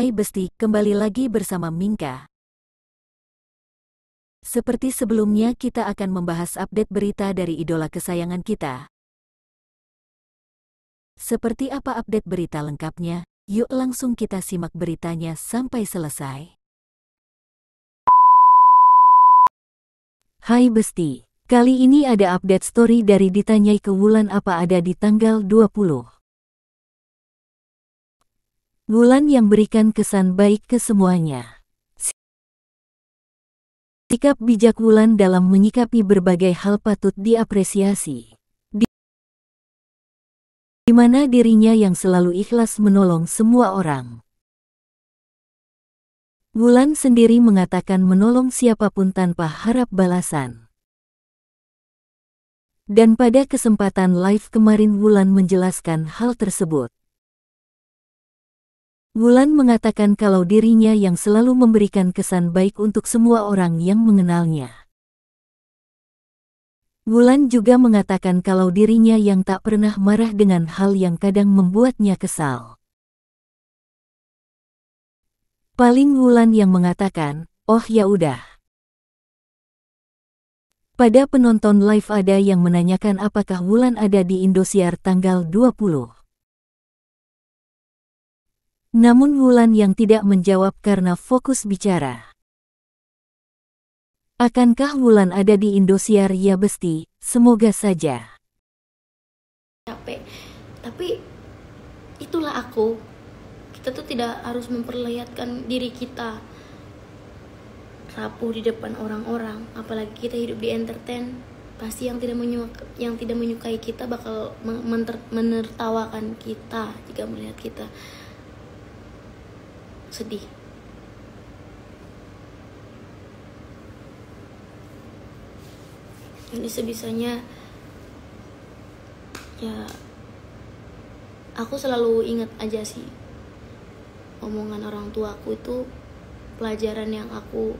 Hai Besti, kembali lagi bersama Mingka. Seperti sebelumnya kita akan membahas update berita dari idola kesayangan kita. Seperti apa update berita lengkapnya? Yuk langsung kita simak beritanya sampai selesai. Hai Besti, kali ini ada update story dari Ditanyai ke Wulan apa ada di tanggal 20. Wulan yang berikan kesan baik ke semuanya. Sikap bijak Wulan dalam menyikapi berbagai hal patut diapresiasi. Di mana dirinya yang selalu ikhlas menolong semua orang. Wulan sendiri mengatakan menolong siapapun tanpa harap balasan. Dan pada kesempatan live kemarin Wulan menjelaskan hal tersebut. Wulan mengatakan kalau dirinya yang selalu memberikan kesan baik untuk semua orang yang mengenalnya. Wulan juga mengatakan kalau dirinya yang tak pernah marah dengan hal yang kadang membuatnya kesal. Paling Wulan yang mengatakan, oh ya udah. Pada penonton live ada yang menanyakan apakah Wulan ada di Indosiar tanggal 20. Namun Wulan yang tidak menjawab karena fokus bicara. Akankah Wulan ada di Indosiar ya Besti? Semoga saja. Capek, tapi itulah aku. Kita tuh tidak harus memperlihatkan diri kita rapuh di depan orang-orang, apalagi kita hidup di entertain. Pasti yang tidak menyukai, yang tidak menyukai kita bakal menertawakan kita jika melihat kita sedih ini sebisanya ya aku selalu ingat aja sih omongan orang tua aku itu pelajaran yang aku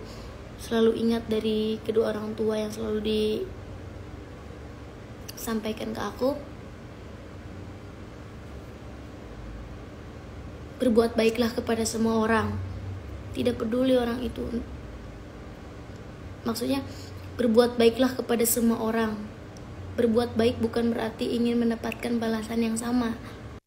selalu ingat dari kedua orang tua yang selalu disampaikan ke aku Berbuat baiklah kepada semua orang. Tidak peduli orang itu. Maksudnya, berbuat baiklah kepada semua orang. Berbuat baik bukan berarti ingin mendapatkan balasan yang sama.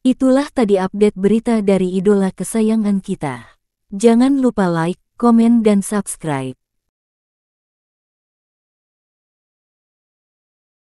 Itulah tadi update berita dari idola kesayangan kita. Jangan lupa like, komen, dan subscribe.